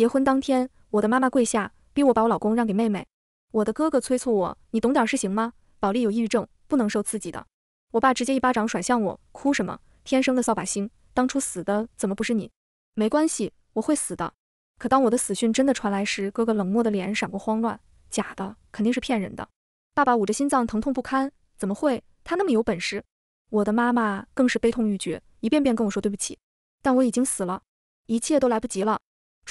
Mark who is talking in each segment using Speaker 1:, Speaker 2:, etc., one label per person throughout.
Speaker 1: 结婚当天，我的妈妈跪下，逼我把我老公让给妹妹。我的哥哥催促我：“你懂点事行吗？宝莉有抑郁症，不能受刺激的。”我爸直接一巴掌甩向我：“哭什么？天生的扫把星！当初死的怎么不是你？没关系，我会死的。”可当我的死讯真的传来时，哥哥冷漠的脸闪过慌乱：“假的，肯定是骗人的。”爸爸捂着心脏，疼痛不堪：“怎么会？他那么有本事！”我的妈妈更是悲痛欲绝，一遍遍跟我说对不起。但我已经死了，一切都来不及了。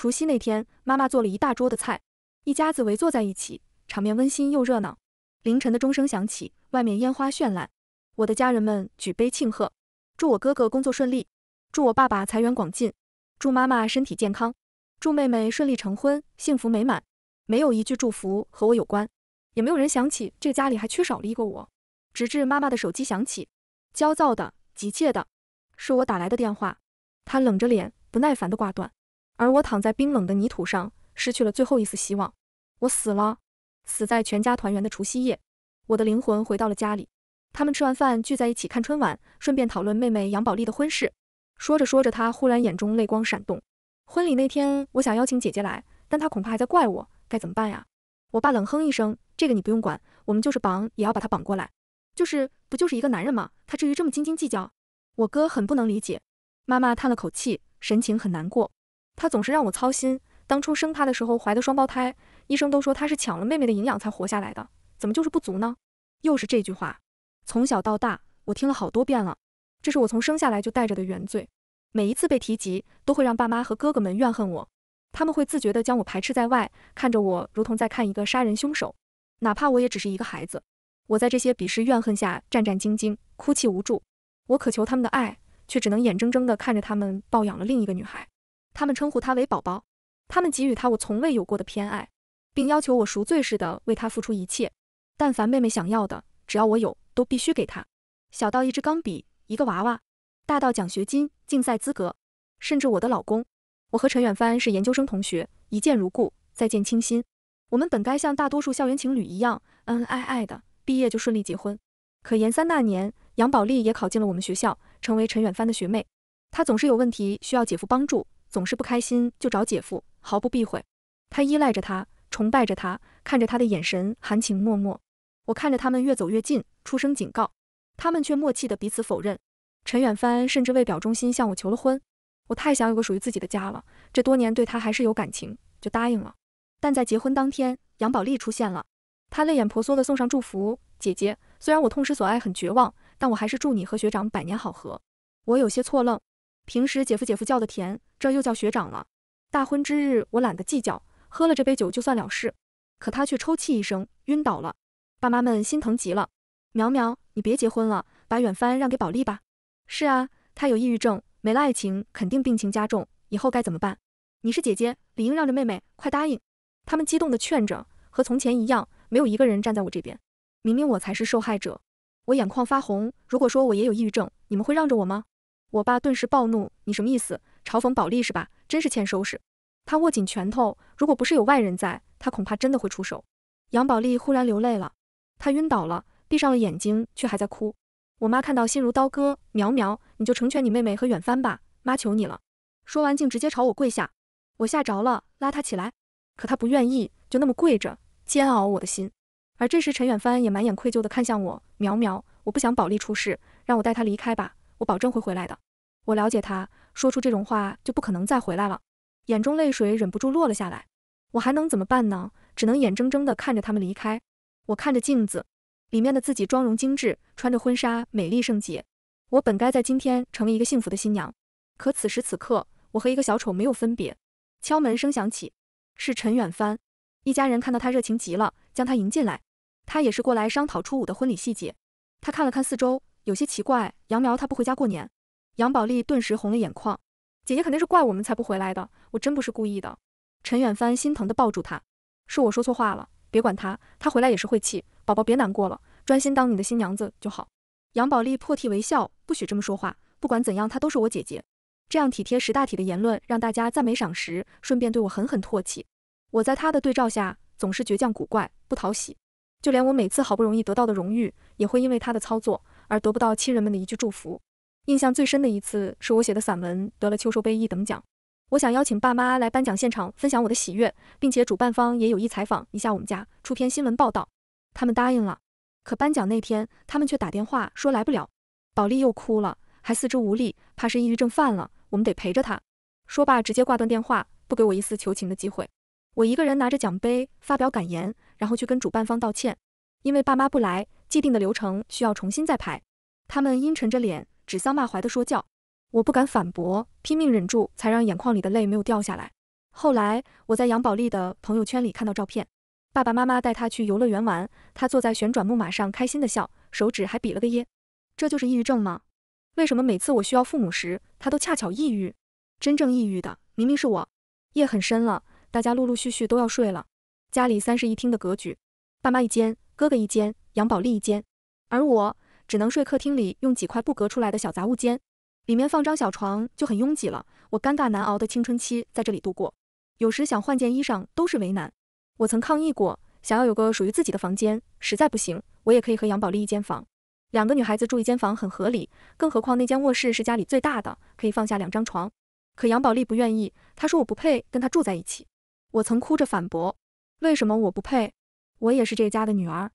Speaker 1: 除夕那天，妈妈做了一大桌的菜，一家子围坐在一起，场面温馨又热闹。凌晨的钟声响起，外面烟花绚烂，我的家人们举杯庆贺，祝我哥哥工作顺利，祝我爸爸财源广进，祝妈妈身体健康，祝妹妹顺利成婚，幸福美满。没有一句祝福和我有关，也没有人想起这个家里还缺少了一个我。直至妈妈的手机响起，焦躁的、急切的，是我打来的电话。她冷着脸，不耐烦的挂断。而我躺在冰冷的泥土上，失去了最后一丝希望，我死了，死在全家团圆的除夕夜。我的灵魂回到了家里，他们吃完饭聚在一起看春晚，顺便讨论妹妹杨宝丽的婚事。说着说着，她忽然眼中泪光闪动。婚礼那天，我想邀请姐姐来，但她恐怕还在怪我，该怎么办呀？我爸冷哼一声：“这个你不用管，我们就是绑也要把她绑过来。”就是不就是一个男人吗？他至于这么斤斤计较？我哥很不能理解。妈妈叹了口气，神情很难过。他总是让我操心。当初生他的时候怀的双胞胎，医生都说他是抢了妹妹的营养才活下来的，怎么就是不足呢？又是这句话，从小到大我听了好多遍了。这是我从生下来就带着的原罪，每一次被提及都会让爸妈和哥哥们怨恨我，他们会自觉地将我排斥在外，看着我如同在看一个杀人凶手。哪怕我也只是一个孩子，我在这些鄙视怨恨下战战兢兢，哭泣无助。我渴求他们的爱，却只能眼睁睁地看着他们抱养了另一个女孩。他们称呼他为宝宝，他们给予他我从未有过的偏爱，并要求我赎罪似的为他付出一切。但凡妹妹想要的，只要我有，都必须给她。小到一支钢笔、一个娃娃，大到奖学金、竞赛资格，甚至我的老公。我和陈远帆是研究生同学，一见如故，再见倾心。我们本该像大多数校园情侣一样恩恩爱爱的，毕业就顺利结婚。可研三那年，杨宝丽也考进了我们学校，成为陈远帆的学妹。她总是有问题需要姐夫帮助。总是不开心就找姐夫，毫不避讳。他依赖着他，崇拜着他，看着他的眼神含情脉脉。我看着他们越走越近，出声警告，他们却默契的彼此否认。陈远帆甚至为表忠心向我求了婚。我太想有个属于自己的家了，这多年对他还是有感情，就答应了。但在结婚当天，杨宝莉出现了，她泪眼婆娑的送上祝福。姐姐，虽然我痛失所爱很绝望，但我还是祝你和学长百年好合。我有些错愣。平时姐夫姐夫叫的甜，这又叫学长了。大婚之日我懒得计较，喝了这杯酒就算了事。可他却抽泣一声，晕倒了。爸妈们心疼极了。苗苗，你别结婚了，把远帆让给宝莉吧。是啊，他有抑郁症，没了爱情肯定病情加重。以后该怎么办？你是姐姐，理应让着妹妹。快答应！他们激动地劝着，和从前一样，没有一个人站在我这边。明明我才是受害者。我眼眶发红，如果说我也有抑郁症，你们会让着我吗？我爸顿时暴怒：“你什么意思？嘲讽宝莉是吧？真是欠收拾！”他握紧拳头，如果不是有外人在，他恐怕真的会出手。杨宝莉忽然流泪了，她晕倒了，闭上了眼睛，却还在哭。我妈看到心如刀割：“苗苗，你就成全你妹妹和远帆吧，妈求你了。”说完竟直接朝我跪下，我吓着了，拉她起来，可她不愿意，就那么跪着，煎熬我的心。而这时陈远帆也满眼愧疚地看向我：“苗苗，我不想宝莉出事，让我带她离开吧。”我保证会回来的。我了解他，说出这种话就不可能再回来了。眼中泪水忍不住落了下来。我还能怎么办呢？只能眼睁睁地看着他们离开。我看着镜子里面的自己，妆容精致，穿着婚纱，美丽圣洁。我本该在今天成为一个幸福的新娘，可此时此刻，我和一个小丑没有分别。敲门声响起，是陈远帆。一家人看到他，热情极了，将他迎进来。他也是过来商讨初五的婚礼细节。他看了看四周。有些奇怪，杨苗她不回家过年。杨宝丽顿时红了眼眶，姐姐肯定是怪我们才不回来的，我真不是故意的。陈远帆心疼的抱住她，是我说错话了，别管她，她回来也是晦气。宝宝别难过了，专心当你的新娘子就好。杨宝丽破涕为笑，不许这么说话，不管怎样，她都是我姐姐。这样体贴识大体的言论让大家赞美赏识，顺便对我狠狠唾弃。我在她的对照下总是倔强古怪不讨喜，就连我每次好不容易得到的荣誉也会因为她的操作。而得不到亲人们的一句祝福。印象最深的一次是我写的散文得了秋收杯一等奖，我想邀请爸妈来颁奖现场分享我的喜悦，并且主办方也有意采访一下我们家出篇新闻报道，他们答应了。可颁奖那天，他们却打电话说来不了，宝莉又哭了，还四肢无力，怕是抑郁症犯了，我们得陪着他。说罢，直接挂断电话，不给我一丝求情的机会。我一个人拿着奖杯发表感言，然后去跟主办方道歉，因为爸妈不来。既定的流程需要重新再排，他们阴沉着脸，指桑骂槐的说教，我不敢反驳，拼命忍住，才让眼眶里的泪没有掉下来。后来我在杨宝莉的朋友圈里看到照片，爸爸妈妈带她去游乐园玩，她坐在旋转木马上开心的笑，手指还比了个耶。这就是抑郁症吗？为什么每次我需要父母时，她都恰巧抑郁？真正抑郁的明明是我。夜很深了，大家陆陆续续都要睡了。家里三室一厅的格局，爸妈一间，哥哥一间。杨宝莉一间，而我只能睡客厅里用几块布隔出来的小杂物间，里面放张小床就很拥挤了。我尴尬难熬的青春期在这里度过，有时想换件衣裳都是为难。我曾抗议过，想要有个属于自己的房间，实在不行，我也可以和杨宝莉一间房。两个女孩子住一间房很合理，更何况那间卧室是家里最大的，可以放下两张床。可杨宝莉不愿意，她说我不配跟她住在一起。我曾哭着反驳，为什么我不配？我也是这家的女儿。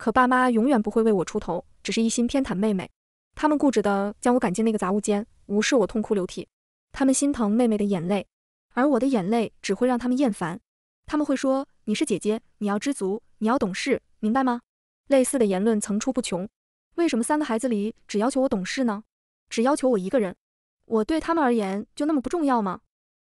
Speaker 1: 可爸妈永远不会为我出头，只是一心偏袒妹妹。他们固执的将我赶进那个杂物间，无视我痛哭流涕。他们心疼妹妹的眼泪，而我的眼泪只会让他们厌烦。他们会说：“你是姐姐，你要知足，你要懂事，明白吗？”类似的言论层出不穷。为什么三个孩子里只要求我懂事呢？只要求我一个人？我对他们而言就那么不重要吗？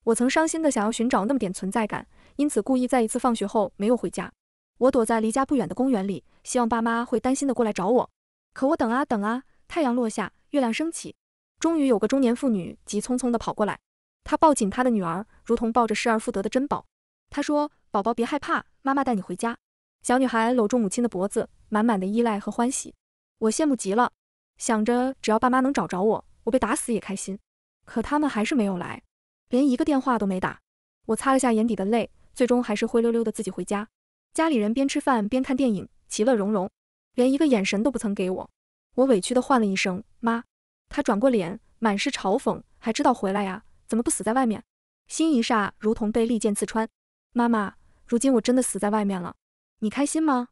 Speaker 1: 我曾伤心的想要寻找那么点存在感，因此故意在一次放学后没有回家。我躲在离家不远的公园里，希望爸妈会担心的过来找我。可我等啊等啊，太阳落下，月亮升起，终于有个中年妇女急匆匆的跑过来，她抱紧她的女儿，如同抱着失而复得的珍宝。她说：“宝宝别害怕，妈妈带你回家。”小女孩搂住母亲的脖子，满满的依赖和欢喜。我羡慕极了，想着只要爸妈能找着我，我被打死也开心。可他们还是没有来，连一个电话都没打。我擦了下眼底的泪，最终还是灰溜溜的自己回家。家里人边吃饭边看电影，其乐融融，连一个眼神都不曾给我。我委屈地唤了一声“妈”，他转过脸，满是嘲讽，还知道回来呀？怎么不死在外面？心一刹，如同被利剑刺穿。妈妈，如今我真的死在外面了，你开心吗？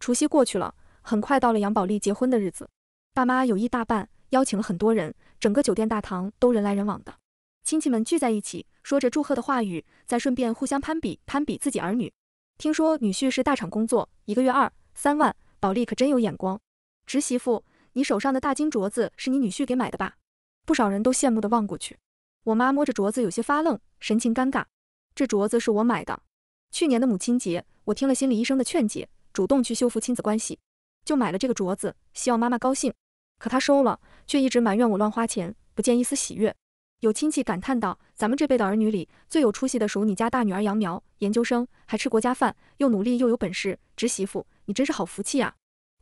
Speaker 1: 除夕过去了，很快到了杨宝莉结婚的日子，爸妈有一大半邀请了很多人，整个酒店大堂都人来人往的，亲戚们聚在一起，说着祝贺的话语，再顺便互相攀比，攀比自己儿女。听说女婿是大厂工作，一个月二三万，宝利可真有眼光。侄媳妇，你手上的大金镯子是你女婿给买的吧？不少人都羡慕的望过去。我妈摸着镯子，有些发愣，神情尴尬。这镯子是我买的，去年的母亲节，我听了心理医生的劝解，主动去修复亲子关系，就买了这个镯子，希望妈妈高兴。可她收了，却一直埋怨我乱花钱，不见一丝喜悦。有亲戚感叹道：“咱们这辈的儿女里，最有出息的属你家大女儿杨苗，研究生，还吃国家饭，又努力又有本事。侄媳妇，你真是好福气啊！”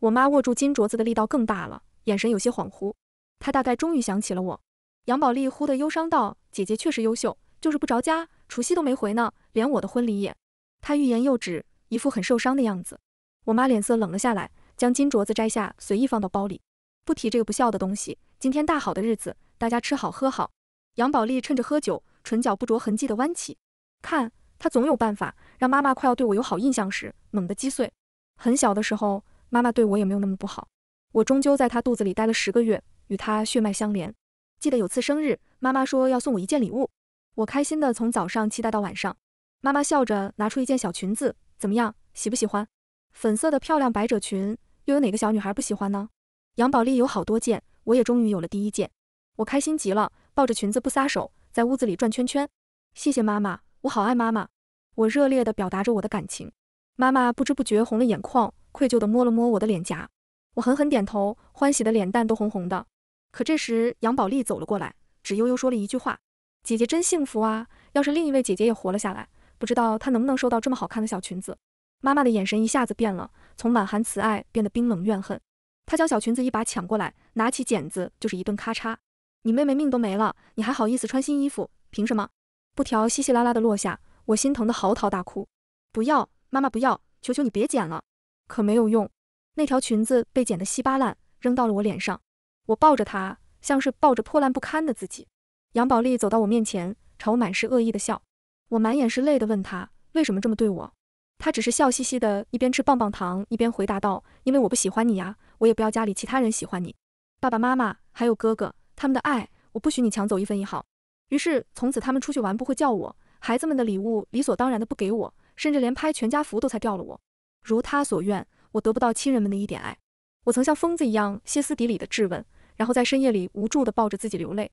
Speaker 1: 我妈握住金镯子的力道更大了，眼神有些恍惚。她大概终于想起了我。杨宝丽忽地忧伤道：“姐姐确实优秀，就是不着家，除夕都没回呢，连我的婚礼也……”她欲言又止，一副很受伤的样子。我妈脸色冷了下来，将金镯子摘下，随意放到包里，不提这个不孝的东西。今天大好的日子，大家吃好喝好。杨宝莉趁着喝酒，唇角不着痕迹的弯起，看她总有办法让妈妈快要对我有好印象时，猛地击碎。很小的时候，妈妈对我也没有那么不好，我终究在她肚子里待了十个月，与她血脉相连。记得有次生日，妈妈说要送我一件礼物，我开心的从早上期待到晚上。妈妈笑着拿出一件小裙子，怎么样，喜不喜欢？粉色的漂亮百褶裙，又有哪个小女孩不喜欢呢？杨宝莉有好多件，我也终于有了第一件，我开心极了。抱着裙子不撒手，在屋子里转圈圈。谢谢妈妈，我好爱妈妈。我热烈地表达着我的感情。妈妈不知不觉红了眼眶，愧疚地摸了摸我的脸颊。我狠狠点头，欢喜的脸蛋都红红的。可这时，杨宝莉走了过来，只悠悠说了一句话：“姐姐真幸福啊！要是另一位姐姐也活了下来，不知道她能不能收到这么好看的小裙子。”妈妈的眼神一下子变了，从满含慈爱变得冰冷怨恨。她将小裙子一把抢过来，拿起剪子就是一顿咔嚓。你妹妹命都没了，你还好意思穿新衣服？凭什么？布条稀稀拉拉的落下，我心疼的嚎啕大哭。不要，妈妈不要，求求你别剪了！可没有用，那条裙子被剪得稀巴烂，扔到了我脸上。我抱着它，像是抱着破烂不堪的自己。杨宝莉走到我面前，朝我满是恶意的笑。我满眼是泪的问她为什么这么对我。她只是笑嘻嘻的，一边吃棒棒糖，一边回答道：“因为我不喜欢你呀，我也不要家里其他人喜欢你，爸爸妈妈还有哥哥。”他们的爱，我不许你抢走一分一毫。于是，从此他们出去玩不会叫我，孩子们的礼物理所当然的不给我，甚至连拍全家福都裁掉了我。如他所愿，我得不到亲人们的一点爱。我曾像疯子一样歇斯底里的质问，然后在深夜里无助的抱着自己流泪；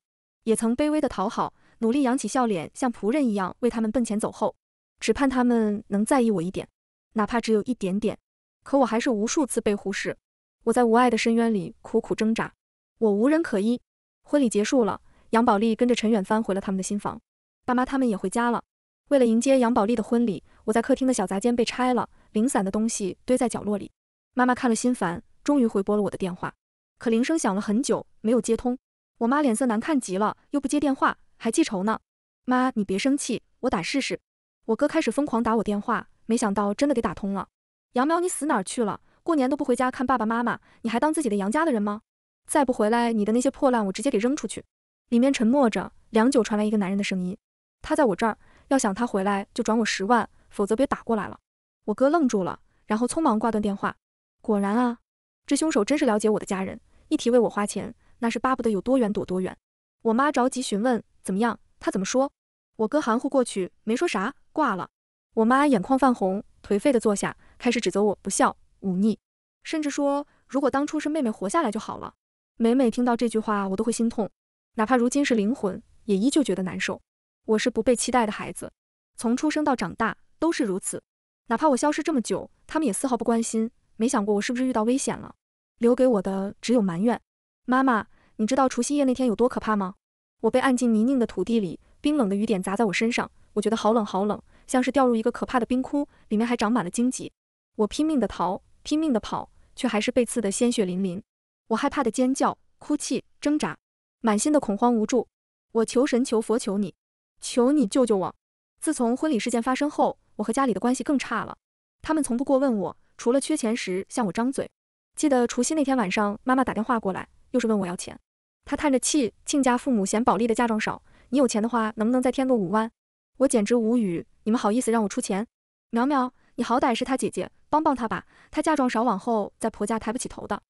Speaker 1: 也曾卑微的讨好，努力扬起笑脸，像仆人一样为他们奔前走后，只盼他们能在意我一点，哪怕只有一点点。可我还是无数次被忽视。我在无爱的深渊里苦苦挣扎，我无人可依。婚礼结束了，杨宝莉跟着陈远帆回了他们的新房，爸妈他们也回家了。为了迎接杨宝莉的婚礼，我在客厅的小杂间被拆了，零散的东西堆在角落里。妈妈看了心烦，终于回拨了我的电话，可铃声响了很久没有接通。我妈脸色难看极了，又不接电话，还记仇呢。妈，你别生气，我打试试。我哥开始疯狂打我电话，没想到真的给打通了。杨淼，你死哪儿去了？过年都不回家看爸爸妈妈，你还当自己的杨家的人吗？再不回来，你的那些破烂我直接给扔出去。里面沉默着，良久，传来一个男人的声音：“他在我这儿，要想他回来就转我十万，否则别打过来了。”我哥愣住了，然后匆忙挂断电话。果然啊，这凶手真是了解我的家人，一提为我花钱，那是巴不得有多远躲多远。我妈着急询问：“怎么样？他怎么说？”我哥含糊过去，没说啥，挂了。我妈眼眶泛红，颓废的坐下，开始指责我不孝忤逆，甚至说如果当初是妹妹活下来就好了。每每听到这句话，我都会心痛，哪怕如今是灵魂，也依旧觉得难受。我是不被期待的孩子，从出生到长大都是如此。哪怕我消失这么久，他们也丝毫不关心，没想过我是不是遇到危险了，留给我的只有埋怨。妈妈，你知道除夕夜那天有多可怕吗？我被按进泥泞的土地里，冰冷的雨点砸在我身上，我觉得好冷好冷，像是掉入一个可怕的冰窟，里面还长满了荆棘。我拼命的逃，拼命的跑，却还是被刺得鲜血淋淋。我害怕的尖叫、哭泣、挣扎，满心的恐慌无助。我求神、求佛、求你，求你救救我！自从婚礼事件发生后，我和家里的关系更差了。他们从不过问我，除了缺钱时向我张嘴。记得除夕那天晚上，妈妈打电话过来，又是问我要钱。她叹着气，亲家父母嫌宝丽的嫁妆少，你有钱的话，能不能再添个五万？我简直无语，你们好意思让我出钱？苗苗，你好歹是她姐姐，帮帮她吧，她嫁妆少，往后在婆家抬不起头的。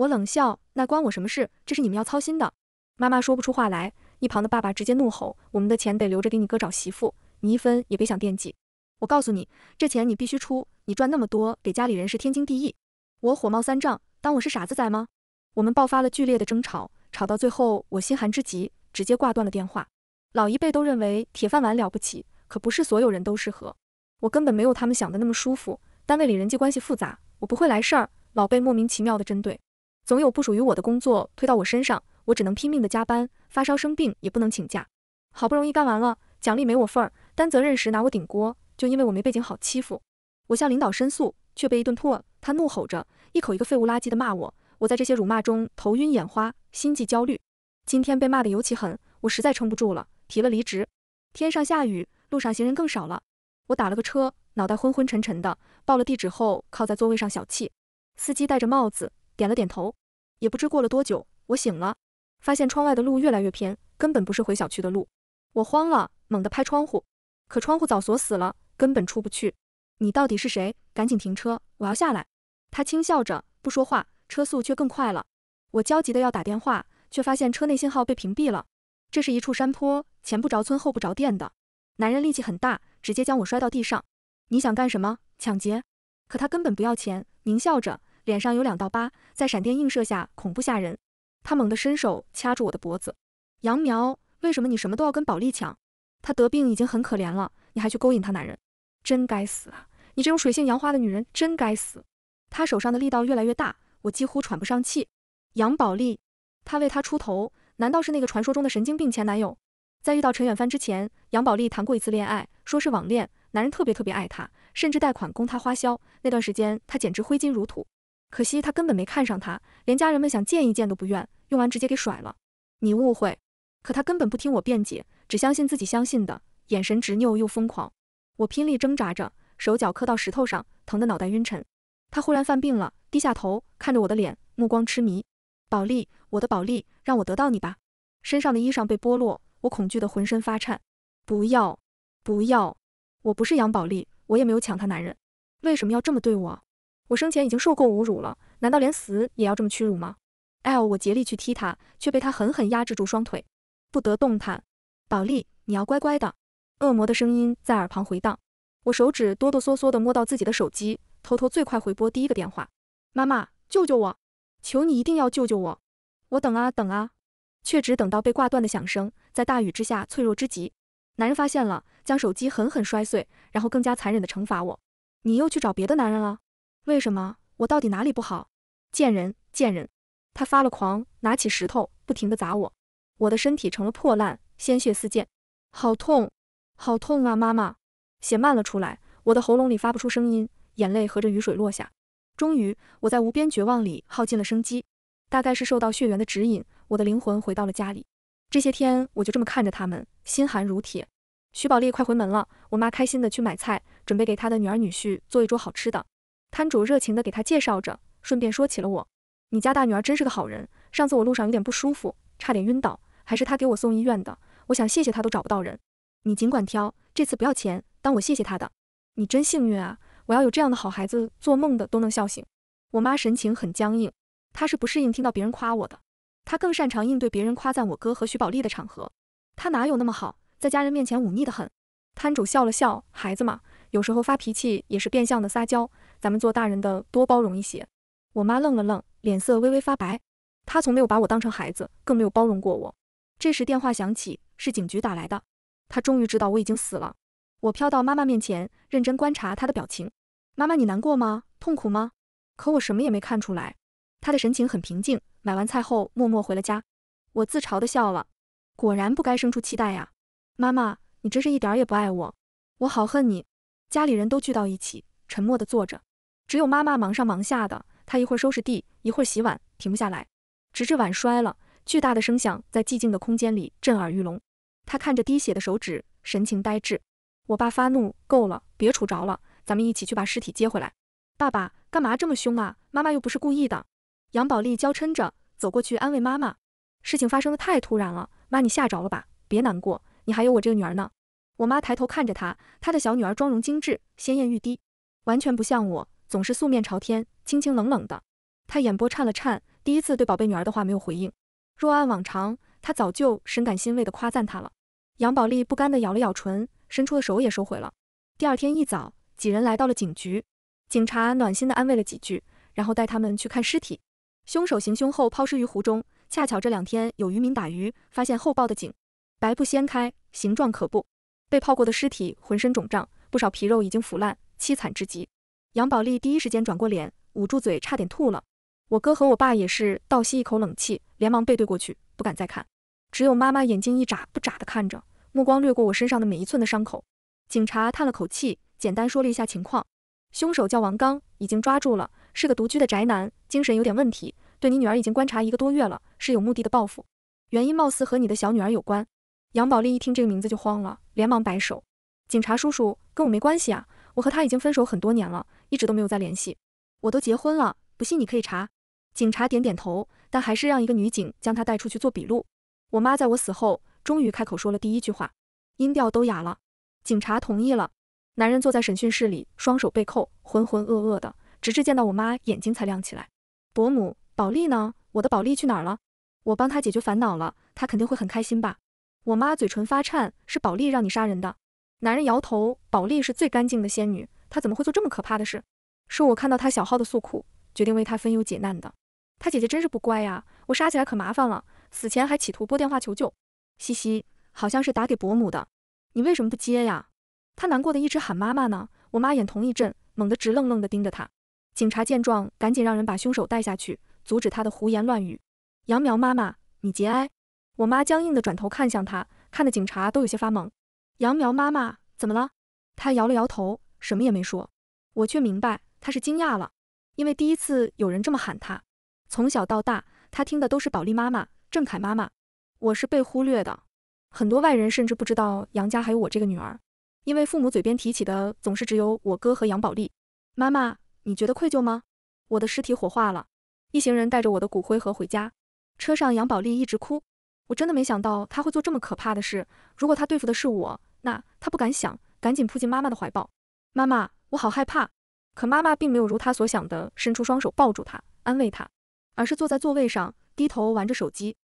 Speaker 1: 我冷笑，那关我什么事？这是你们要操心的。妈妈说不出话来，一旁的爸爸直接怒吼：“我们的钱得留着给你哥找媳妇，你一分也别想惦记。我告诉你，这钱你必须出，你赚那么多，给家里人是天经地义。”我火冒三丈，当我是傻子仔吗？我们爆发了剧烈的争吵，吵到最后我心寒之极，直接挂断了电话。老一辈都认为铁饭碗了不起，可不是所有人都适合。我根本没有他们想的那么舒服，单位里人际关系复杂，我不会来事儿，老被莫名其妙的针对。总有不属于我的工作推到我身上，我只能拼命的加班，发烧生病也不能请假。好不容易干完了，奖励没我份儿，担责任时拿我顶锅，就因为我没背景好欺负。我向领导申诉，却被一顿唾。他怒吼着，一口一个废物垃圾的骂我。我在这些辱骂中头晕眼花，心悸焦虑。今天被骂的尤其狠，我实在撑不住了，提了离职。天上下雨，路上行人更少了。我打了个车，脑袋昏昏沉沉的，报了地址后，靠在座位上小憩。司机戴着帽子。点了点头，也不知过了多久，我醒了，发现窗外的路越来越偏，根本不是回小区的路。我慌了，猛地拍窗户，可窗户早锁死了，根本出不去。你到底是谁？赶紧停车，我要下来。他轻笑着不说话，车速却更快了。我焦急的要打电话，却发现车内信号被屏蔽了。这是一处山坡，前不着村后不着店的。男人力气很大，直接将我摔到地上。你想干什么？抢劫？可他根本不要钱，狞笑着。脸上有两道疤，在闪电映射下恐怖吓人。他猛地伸手掐住我的脖子，杨苗，为什么你什么都要跟宝莉抢？她得病已经很可怜了，你还去勾引她男人，真该死啊！你这种水性杨花的女人真该死！他手上的力道越来越大，我几乎喘不上气。杨宝莉，他为他出头，难道是那个传说中的神经病前男友？在遇到陈远帆之前，杨宝莉谈过一次恋爱，说是网恋，男人特别特别爱她，甚至贷款供她花销，那段时间她简直挥金如土。可惜他根本没看上他，连家人们想见一见都不愿，用完直接给甩了。你误会，可他根本不听我辩解，只相信自己相信的眼神，执拗又疯狂。我拼力挣扎着，手脚磕到石头上，疼得脑袋晕沉。他忽然犯病了，低下头看着我的脸，目光痴迷。宝莉，我的宝莉，让我得到你吧。身上的衣裳被剥落，我恐惧的浑身发颤。不要，不要！我不是杨宝莉，我也没有抢他男人，为什么要这么对我？我生前已经受够侮辱了，难道连死也要这么屈辱吗？哎，我竭力去踢他，却被他狠狠压制住双腿，不得动弹。宝莉，你要乖乖的。恶魔的声音在耳旁回荡。我手指哆哆嗦嗦地摸到自己的手机，偷偷最快回拨第一个电话。妈妈，救救我！求你一定要救救我！我等啊等啊，却只等到被挂断的响声。在大雨之下，脆弱之极。男人发现了，将手机狠狠摔碎，然后更加残忍地惩罚我。你又去找别的男人了？为什么？我到底哪里不好？贱人，贱人！他发了狂，拿起石头，不停地砸我。我的身体成了破烂，鲜血四溅，好痛，好痛啊！妈妈，血漫了出来，我的喉咙里发不出声音，眼泪和着雨水落下。终于，我在无边绝望里耗尽了生机。大概是受到血缘的指引，我的灵魂回到了家里。这些天，我就这么看着他们，心寒如铁。徐宝丽快回门了，我妈开心的去买菜，准备给她的女儿女婿做一桌好吃的。摊主热情地给他介绍着，顺便说起了我：“你家大女儿真是个好人，上次我路上有点不舒服，差点晕倒，还是她给我送医院的。我想谢谢她，都找不到人。你尽管挑，这次不要钱，当我谢谢她的。”“你真幸运啊！我要有这样的好孩子，做梦的都能笑醒。”我妈神情很僵硬，她是不适应听到别人夸我的，她更擅长应对别人夸赞我哥和徐宝丽的场合。她哪有那么好，在家人面前忤逆的很。摊主笑了笑：“孩子嘛。”有时候发脾气也是变相的撒娇，咱们做大人的多包容一些。我妈愣了愣，脸色微微发白。她从没有把我当成孩子，更没有包容过我。这时电话响起，是警局打来的。她终于知道我已经死了。我飘到妈妈面前，认真观察她的表情。妈妈，你难过吗？痛苦吗？可我什么也没看出来。她的神情很平静。买完菜后，默默回了家。我自嘲的笑了。果然不该生出期待呀。妈妈，你真是一点也不爱我。我好恨你。家里人都聚到一起，沉默地坐着，只有妈妈忙上忙下的。她一会儿收拾地，一会儿洗碗，停不下来，直至碗摔了，巨大的声响在寂静的空间里震耳欲聋。她看着滴血的手指，神情呆滞。我爸发怒，够了，别杵着了，咱们一起去把尸体接回来。爸爸，干嘛这么凶啊？妈妈又不是故意的。杨宝莉娇嗔着走过去安慰妈妈，事情发生的太突然了，妈你吓着了吧？别难过，你还有我这个女儿呢。我妈抬头看着她，她的小女儿妆容精致，鲜艳欲滴，完全不像我，总是素面朝天，清清冷冷的。她眼波颤了颤，第一次对宝贝女儿的话没有回应。若按往常，她早就深感欣慰的夸赞她了。杨宝莉不甘的咬了咬唇，伸出的手也收回了。第二天一早，几人来到了警局，警察暖心的安慰了几句，然后带他们去看尸体。凶手行凶后抛尸于湖中，恰巧这两天有渔民打鱼，发现后报的警。白布掀开，形状可怖。被泡过的尸体浑身肿胀，不少皮肉已经腐烂，凄惨至极。杨宝莉第一时间转过脸，捂住嘴，差点吐了。我哥和我爸也是倒吸一口冷气，连忙背对过去，不敢再看。只有妈妈眼睛一眨不眨的看着，目光掠过我身上的每一寸的伤口。警察叹了口气，简单说了一下情况：凶手叫王刚，已经抓住了，是个独居的宅男，精神有点问题。对你女儿已经观察一个多月了，是有目的的报复，原因貌似和你的小女儿有关。杨宝莉一听这个名字就慌了，连忙摆手：“警察叔叔，跟我没关系啊！我和他已经分手很多年了，一直都没有再联系。我都结婚了，不信你可以查。”警察点点头，但还是让一个女警将他带出去做笔录。我妈在我死后终于开口说了第一句话，音调都哑了。警察同意了。男人坐在审讯室里，双手被扣，浑浑噩噩的，直至见到我妈，眼睛才亮起来。伯母，宝莉呢？我的宝莉去哪儿了？我帮她解决烦恼了，她肯定会很开心吧？我妈嘴唇发颤，是宝莉让你杀人的。男人摇头，宝莉是最干净的仙女，她怎么会做这么可怕的事？是我看到她小号的诉苦，决定为她分忧解难的。她姐姐真是不乖呀，我杀起来可麻烦了，死前还企图拨电话求救。嘻嘻，好像是打给伯母的。你为什么不接呀？她难过的一直喊妈妈呢。我妈眼瞳一震，猛地直愣愣地盯着她。警察见状，赶紧让人把凶手带下去，阻止他的胡言乱语。杨苗妈妈，你节哀。我妈僵硬地转头看向他，看的警察都有些发懵。杨苗妈妈怎么了？她摇了摇头，什么也没说。我却明白她是惊讶了，因为第一次有人这么喊她。从小到大，她听的都是宝丽妈妈、郑凯妈妈，我是被忽略的。很多外人甚至不知道杨家还有我这个女儿，因为父母嘴边提起的总是只有我哥和杨宝丽。妈妈，你觉得愧疚吗？我的尸体火化了，一行人带着我的骨灰盒回家。车上，杨宝丽一直哭。我真的没想到他会做这么可怕的事。如果他对付的是我，那他不敢想，赶紧扑进妈妈的怀抱。妈妈，我好害怕。可妈妈并没有如他所想的伸出双手抱住他，安慰他，而是坐在座位上低头玩着手机。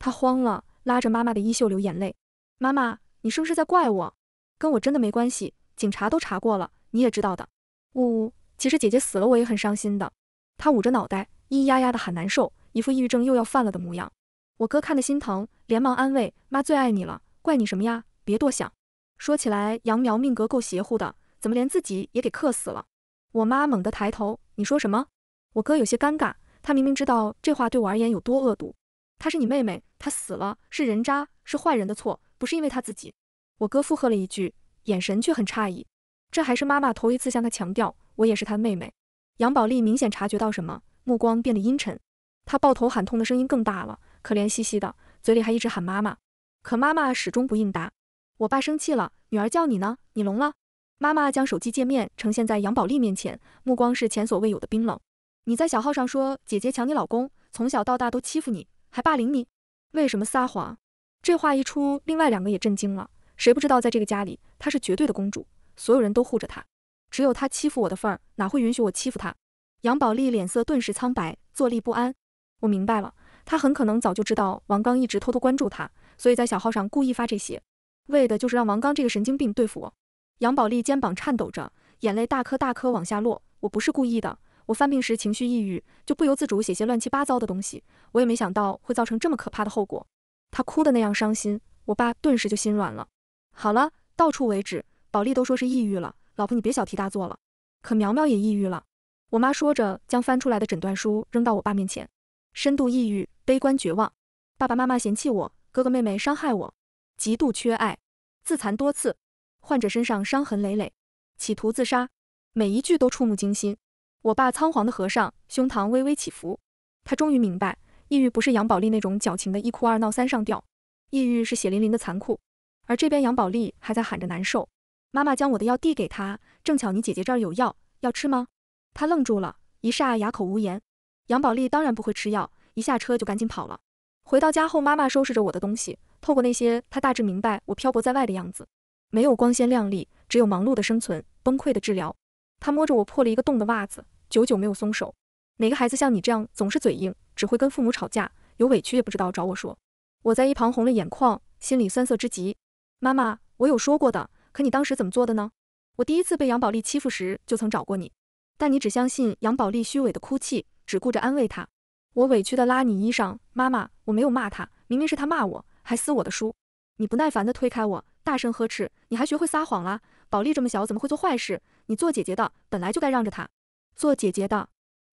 Speaker 1: 他慌了，拉着妈妈的衣袖流眼泪。妈妈，你是不是在怪我？跟我真的没关系。警察都查过了，你也知道的。呜呜，其实姐姐死了，我也很伤心的。他捂着脑袋，咿咿呀呀的喊难受，一副抑郁症又要犯了的模样。我哥看得心疼，连忙安慰：“妈最爱你了，怪你什么呀？别多想。”说起来，杨苗命格够邪乎的，怎么连自己也给克死了？我妈猛地抬头：“你说什么？”我哥有些尴尬，他明明知道这话对我而言有多恶毒。她是你妹妹，她死了是人渣，是坏人的错，不是因为她自己。我哥附和了一句，眼神却很诧异。这还是妈妈头一次向他强调，我也是她的妹妹。杨宝丽明显察觉到什么，目光变得阴沉，她抱头喊痛的声音更大了。可怜兮兮的，嘴里还一直喊妈妈，可妈妈始终不应答。我爸生气了，女儿叫你呢，你聋了？妈妈将手机界面呈现在杨宝丽面前，目光是前所未有的冰冷。你在小号上说姐姐抢你老公，从小到大都欺负你，还霸凌你，为什么撒谎？这话一出，另外两个也震惊了。谁不知道在这个家里，她是绝对的公主，所有人都护着她，只有她欺负我的份儿，哪会允许我欺负她？杨宝丽脸色顿时苍白，坐立不安。我明白了。他很可能早就知道王刚一直偷偷关注他，所以在小号上故意发这些，为的就是让王刚这个神经病对付我。杨宝莉肩膀颤抖着，眼泪大颗大颗往下落。我不是故意的，我犯病时情绪抑郁，就不由自主写些乱七八糟的东西。我也没想到会造成这么可怕的后果。他哭得那样伤心，我爸顿时就心软了。好了，到处为止。宝莉都说是抑郁了，老婆你别小题大做了。可苗苗也抑郁了。我妈说着，将翻出来的诊断书扔到我爸面前。深度抑郁、悲观绝望，爸爸妈妈嫌弃我，哥哥妹妹伤害我，极度缺爱，自残多次，患者身上伤痕累累，企图自杀，每一句都触目惊心。我爸仓皇的合上胸膛，微微起伏，他终于明白，抑郁不是杨宝莉那种矫情的，一哭二闹三上吊，抑郁是血淋淋的残酷。而这边杨宝莉还在喊着难受，妈妈将我的药递给他，正巧你姐姐这儿有药，要吃吗？他愣住了，一霎哑口无言。杨宝莉当然不会吃药，一下车就赶紧跑了。回到家后，妈妈收拾着我的东西，透过那些，她大致明白我漂泊在外的样子，没有光鲜亮丽，只有忙碌的生存，崩溃的治疗。她摸着我破了一个洞的袜子，久久没有松手。哪个孩子像你这样，总是嘴硬，只会跟父母吵架，有委屈也不知道找我说。我在一旁红了眼眶，心里酸涩之极。妈妈，我有说过的，可你当时怎么做的呢？我第一次被杨宝莉欺负时，就曾找过你，但你只相信杨宝莉虚伪的哭泣。只顾着安慰他，我委屈的拉你衣裳，妈妈，我没有骂他，明明是他骂我，还撕我的书。你不耐烦的推开我，大声呵斥，你还学会撒谎了？宝莉这么小，怎么会做坏事？你做姐姐的，本来就该让着她。做姐姐的，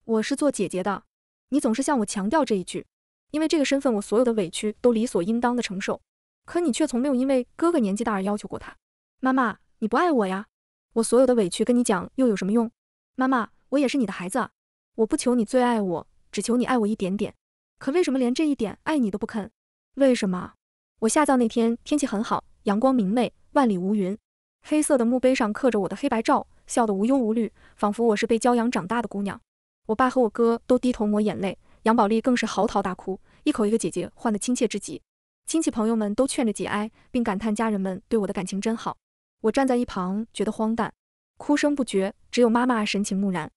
Speaker 1: 我是做姐姐的，你总是向我强调这一句，因为这个身份，我所有的委屈都理所应当的承受。可你却从没有因为哥哥年纪大而要求过他。妈妈，你不爱我呀？我所有的委屈跟你讲又有什么用？妈妈，我也是你的孩子。我不求你最爱我，只求你爱我一点点。可为什么连这一点爱你都不肯？为什么？我下葬那天天气很好，阳光明媚，万里无云。黑色的墓碑上刻着我的黑白照，笑得无忧无虑，仿佛我是被骄阳长大的姑娘。我爸和我哥都低头抹眼泪，杨宝莉更是嚎啕大哭，一口一个姐姐唤得亲切之极。亲戚朋友们都劝着节哀，并感叹家人们对我的感情真好。我站在一旁觉得荒诞，哭声不绝，只有妈妈神情木然。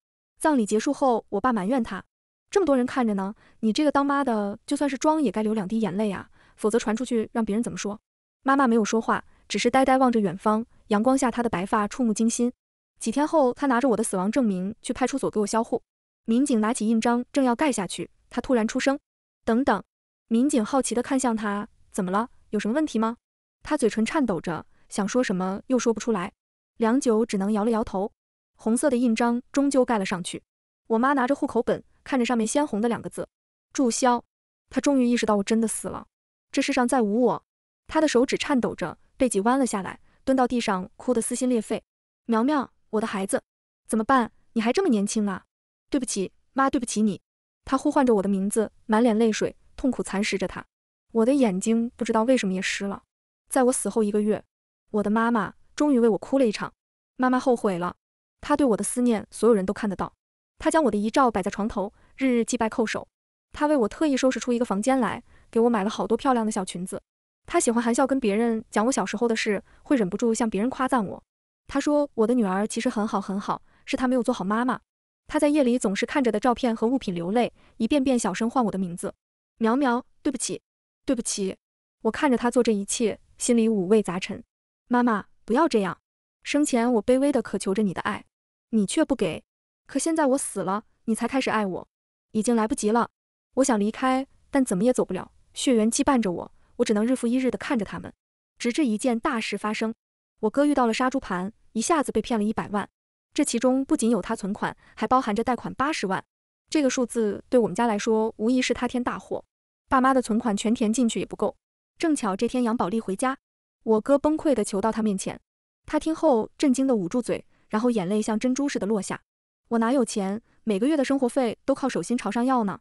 Speaker 1: 葬礼结束后，我爸埋怨他，这么多人看着呢，你这个当妈的就算是装也该流两滴眼泪啊，否则传出去让别人怎么说？妈妈没有说话，只是呆呆望着远方。阳光下，她的白发触目惊心。几天后，她拿着我的死亡证明去派出所给我销户。民警拿起印章正要盖下去，她突然出声：“等等！”民警好奇地看向她：“怎么了？有什么问题吗？她嘴唇颤抖着，想说什么又说不出来，良久，只能摇了摇头。红色的印章终究盖了上去。我妈拿着户口本，看着上面鲜红的两个字“注销”，她终于意识到我真的死了，这世上再无我。她的手指颤抖着，背脊弯了下来，蹲到地上，哭得撕心裂肺。苗苗，我的孩子，怎么办？你还这么年轻啊！对不起，妈，对不起你。她呼唤着我的名字，满脸泪水，痛苦蚕食着她。我的眼睛不知道为什么也湿了。在我死后一个月，我的妈妈终于为我哭了一场。妈妈后悔了。他对我的思念，所有人都看得到。他将我的遗照摆在床头，日日祭拜叩首。他为我特意收拾出一个房间来，给我买了好多漂亮的小裙子。他喜欢含笑跟别人讲我小时候的事，会忍不住向别人夸赞我。他说我的女儿其实很好很好，是他没有做好妈妈。他在夜里总是看着的照片和物品流泪，一遍遍小声唤我的名字：“苗苗，对不起，对不起。”我看着他做这一切，心里五味杂陈。妈妈，不要这样。生前我卑微的渴求着你的爱。你却不给，可现在我死了，你才开始爱我，已经来不及了。我想离开，但怎么也走不了，血缘羁绊着我，我只能日复一日的看着他们，直至一件大事发生。我哥遇到了杀猪盘，一下子被骗了一百万，这其中不仅有他存款，还包含着贷款八十万。这个数字对我们家来说，无疑是他天大祸，爸妈的存款全填进去也不够。正巧这天杨宝利回家，我哥崩溃的求到他面前，他听后震惊的捂住嘴。然后眼泪像珍珠似的落下，我哪有钱？每个月的生活费都靠手心朝上要呢，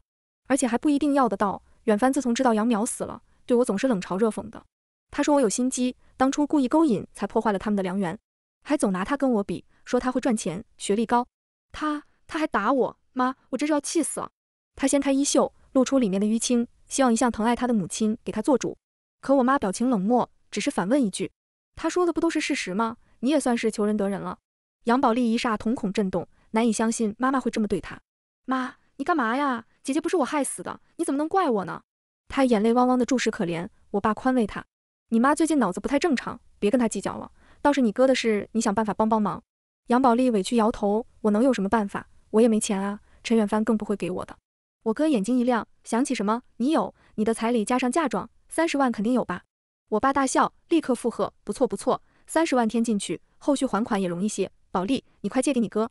Speaker 1: 而且还不一定要得到。远帆自从知道杨淼死了，对我总是冷嘲热讽的。他说我有心机，当初故意勾引才破坏了他们的良缘，还总拿他跟我比，说他会赚钱，学历高。他他还打我，妈，我真是要气死了。他掀开衣袖，露出里面的淤青，希望一向疼爱他的母亲给他做主。可我妈表情冷漠，只是反问一句：“他说的不都是事实吗？你也算是求人得人了。”杨宝莉一霎瞳孔震动，难以相信妈妈会这么对她。妈，你干嘛呀？姐姐不是我害死的，你怎么能怪我呢？她眼泪汪汪的注视，可怜。我爸宽慰她：“你妈最近脑子不太正常，别跟她计较了。倒是你哥的事，你想办法帮帮忙。”杨宝莉委屈摇头：“我能有什么办法？我也没钱啊。陈远帆更不会给我的。”我哥眼睛一亮，想起什么：“你有你的彩礼加上嫁妆，三十万肯定有吧？”我爸大笑，立刻附和：“不错不错，三十万添进去，后续还款也容易些。”宝莉，你快借给你哥！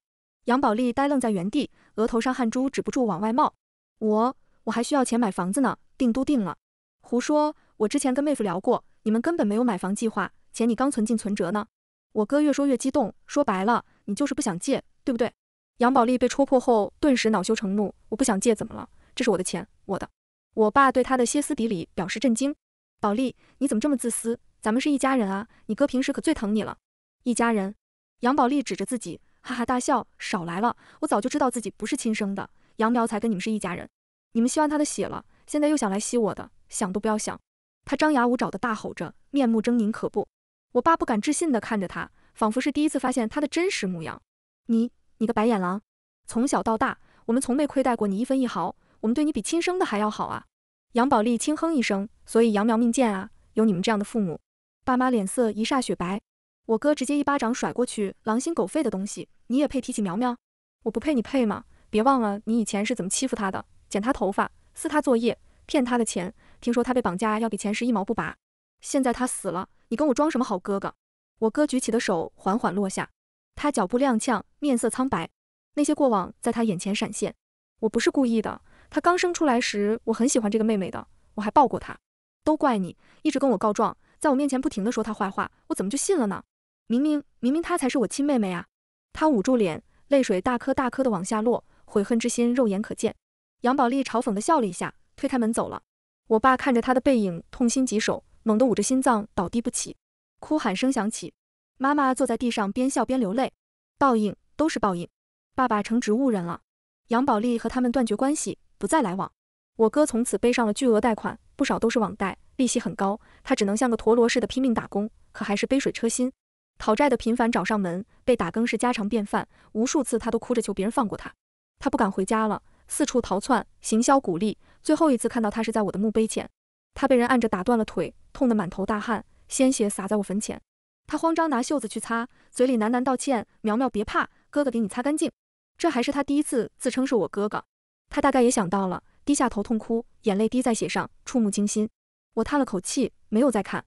Speaker 1: 杨宝莉呆愣在原地，额头上汗珠止不住往外冒。我我还需要钱买房子呢，定都定了。胡说！我之前跟妹夫聊过，你们根本没有买房计划，钱你刚存进存折呢。我哥越说越激动，说白了，你就是不想借，对不对？杨宝莉被戳破后，顿时恼羞成怒。我不想借，怎么了？这是我的钱，我的。我爸对他的歇斯底里表示震惊。宝莉，你怎么这么自私？咱们是一家人啊！你哥平时可最疼你了。一家人。杨宝莉指着自己，哈哈大笑：“少来了，我早就知道自己不是亲生的，杨苗才跟你们是一家人。你们吸完他的血了，现在又想来吸我的，想都不要想！”他张牙舞爪的大吼着，面目狰狞可怖。我爸不敢置信的看着他，仿佛是第一次发现他的真实模样。“你，你个白眼狼！从小到大，我们从没亏待过你一分一毫，我们对你比亲生的还要好啊！”杨宝莉轻哼一声：“所以杨苗命贱啊！有你们这样的父母，爸妈脸色一霎雪白。”我哥直接一巴掌甩过去，狼心狗肺的东西，你也配提起苗苗？我不配，你配吗？别忘了你以前是怎么欺负他的，剪他头发，撕他作业，骗他的钱。听说他被绑架要给钱时一毛不拔。现在他死了，你跟我装什么好哥哥？我哥举起的手缓缓落下，他脚步踉跄，面色苍白，那些过往在他眼前闪现。我不是故意的，他刚生出来时，我很喜欢这个妹妹的，我还抱过她。都怪你，一直跟我告状，在我面前不停的说她坏话，我怎么就信了呢？明明明明，她才是我亲妹妹啊！她捂住脸，泪水大颗大颗的往下落，悔恨之心肉眼可见。杨宝丽嘲讽的笑了一下，推开门走了。我爸看着她的背影，痛心疾首，猛地捂着心脏倒地不起，哭喊声响起。妈妈坐在地上边笑边流泪，报应都是报应，爸爸成植物人了。杨宝丽和他们断绝关系，不再来往。我哥从此背上了巨额贷款，不少都是网贷，利息很高，他只能像个陀螺似的拼命打工，可还是杯水车薪。讨债的频繁找上门，被打更是家常便饭。无数次，他都哭着求别人放过他，他不敢回家了，四处逃窜，行销鼓励。最后一次看到他是在我的墓碑前，他被人按着打断了腿，痛得满头大汗，鲜血洒在我坟前。他慌张拿袖子去擦，嘴里喃喃道歉：“苗苗，别怕，哥哥给你擦干净。”这还是他第一次自称是我哥哥。他大概也想到了，低下头痛哭，眼泪滴在血上，触目惊心。我叹了口气，没有再看。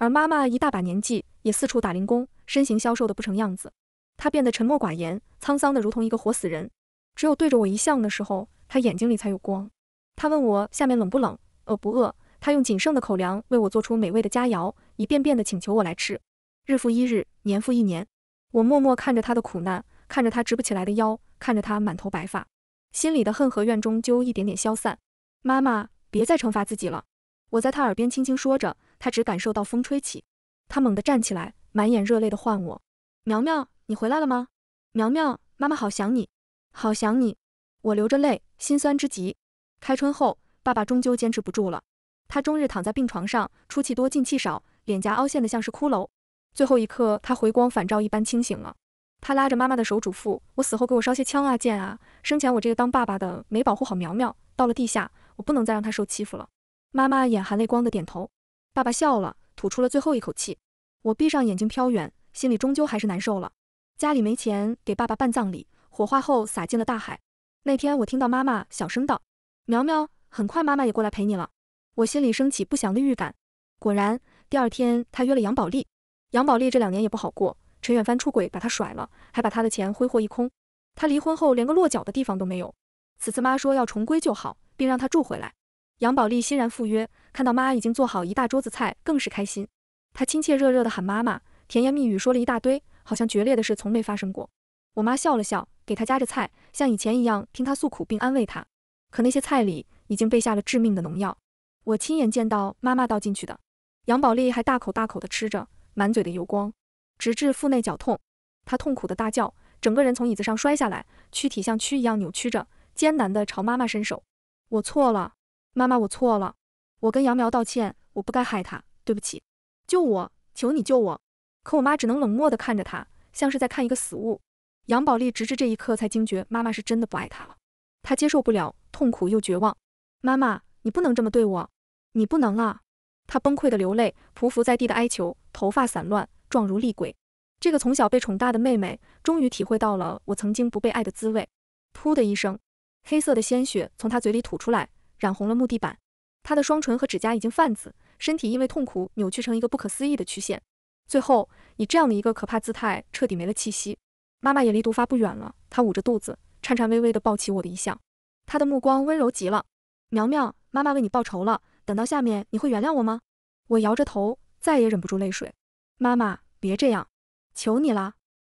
Speaker 1: 而妈妈一大把年纪，也四处打零工，身形消瘦的不成样子。她变得沉默寡言，沧桑的如同一个活死人。只有对着我一笑的时候，她眼睛里才有光。她问我下面冷不冷，饿不饿。她用仅剩的口粮为我做出美味的佳肴，一遍遍的请求我来吃。日复一日，年复一年，我默默看着她的苦难，看着她直不起来的腰，看着她满头白发，心里的恨和怨终究一点点消散。妈妈，别再惩罚自己了。我在她耳边轻轻说着。他只感受到风吹起，他猛地站起来，满眼热泪的唤我：“苗苗，你回来了吗？苗苗，妈妈好想你，好想你！”我流着泪，心酸之极。开春后，爸爸终究坚持不住了，他终日躺在病床上，出气多进气少，脸颊凹陷的像是骷髅。最后一刻，他回光返照一般清醒了，他拉着妈妈的手嘱咐：“我死后给我烧些枪啊剑啊，生前我这个当爸爸的没保护好苗苗，到了地下我不能再让他受欺负了。”妈妈眼含泪光的点头。爸爸笑了，吐出了最后一口气。我闭上眼睛飘远，心里终究还是难受了。家里没钱给爸爸办葬礼，火化后撒进了大海。那天我听到妈妈小声道：“苗苗，很快妈妈也过来陪你了。”我心里升起不祥的预感。果然，第二天她约了杨宝丽。杨宝丽这两年也不好过，陈远帆出轨把她甩了，还把她的钱挥霍一空。她离婚后连个落脚的地方都没有。此次妈说要重归就好，并让她住回来。杨宝莉欣然赴约，看到妈已经做好一大桌子菜，更是开心。她亲切热热的喊妈妈，甜言蜜语说了一大堆，好像决裂的事从没发生过。我妈笑了笑，给她夹着菜，像以前一样听她诉苦，并安慰她。可那些菜里已经被下了致命的农药，我亲眼见到妈妈倒进去的。杨宝莉还大口大口的吃着，满嘴的油光，直至腹内绞痛，她痛苦的大叫，整个人从椅子上摔下来，躯体像蛆一样扭曲着，艰难的朝妈妈伸手。我错了。妈妈，我错了，我跟杨苗道歉，我不该害他，对不起。救我，求你救我！可我妈只能冷漠地看着他，像是在看一个死物。杨宝莉直至这一刻才惊觉，妈妈是真的不爱她了，她接受不了，痛苦又绝望。妈妈，你不能这么对我，你不能啊！她崩溃的流泪，匍匐在地的哀求，头发散乱，状如厉鬼。这个从小被宠大的妹妹，终于体会到了我曾经不被爱的滋味。噗的一声，黑色的鲜血从她嘴里吐出来。染红了木地板，她的双唇和指甲已经泛紫，身体因为痛苦扭曲成一个不可思议的曲线，最后以这样的一个可怕姿态彻底没了气息。妈妈也离毒发不远了，她捂着肚子，颤颤巍巍地抱起我的遗像，她的目光温柔极了。苗苗，妈妈为你报仇了，等到下面你会原谅我吗？我摇着头，再也忍不住泪水。妈妈，别这样，求你了，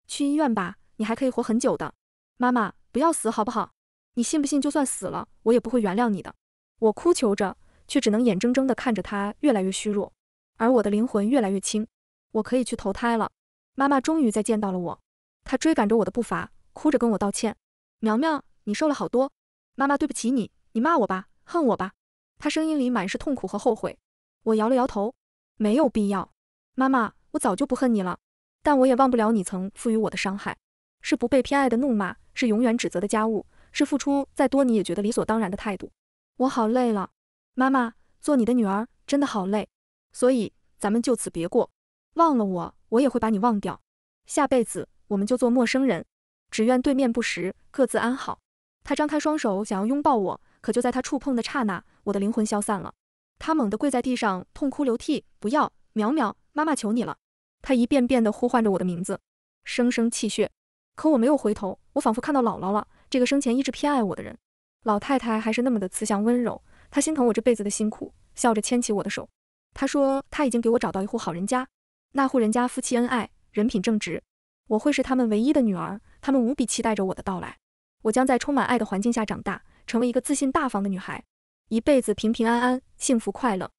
Speaker 1: 去医院吧，你还可以活很久的。妈妈，不要死好不好？你信不信就算死了，我也不会原谅你的。我哭求着，却只能眼睁睁地看着他越来越虚弱，而我的灵魂越来越轻。我可以去投胎了。妈妈终于再见到了我，她追赶着我的步伐，哭着跟我道歉：“苗苗，你瘦了好多，妈妈对不起你，你骂我吧，恨我吧。”她声音里满是痛苦和后悔。我摇了摇头，没有必要。妈妈，我早就不恨你了，但我也忘不了你曾赋予我的伤害：是不被偏爱的怒骂，是永远指责的家务，是付出再多你也觉得理所当然的态度。我好累了，妈妈，做你的女儿真的好累，所以咱们就此别过，忘了我，我也会把你忘掉，下辈子我们就做陌生人，只愿对面不识，各自安好。他张开双手想要拥抱我，可就在他触碰的刹那，我的灵魂消散了。他猛地跪在地上，痛哭流涕，不要，淼淼，妈妈求你了。他一遍遍地呼唤着我的名字，声声泣血，可我没有回头，我仿佛看到姥姥了，这个生前一直偏爱我的人。老太太还是那么的慈祥温柔，她心疼我这辈子的辛苦，笑着牵起我的手。她说，她已经给我找到一户好人家，那户人家夫妻恩爱，人品正直，我会是他们唯一的女儿，他们无比期待着我的到来。我将在充满爱的环境下长大，成为一个自信大方的女孩，一辈子平平安安，幸福快乐。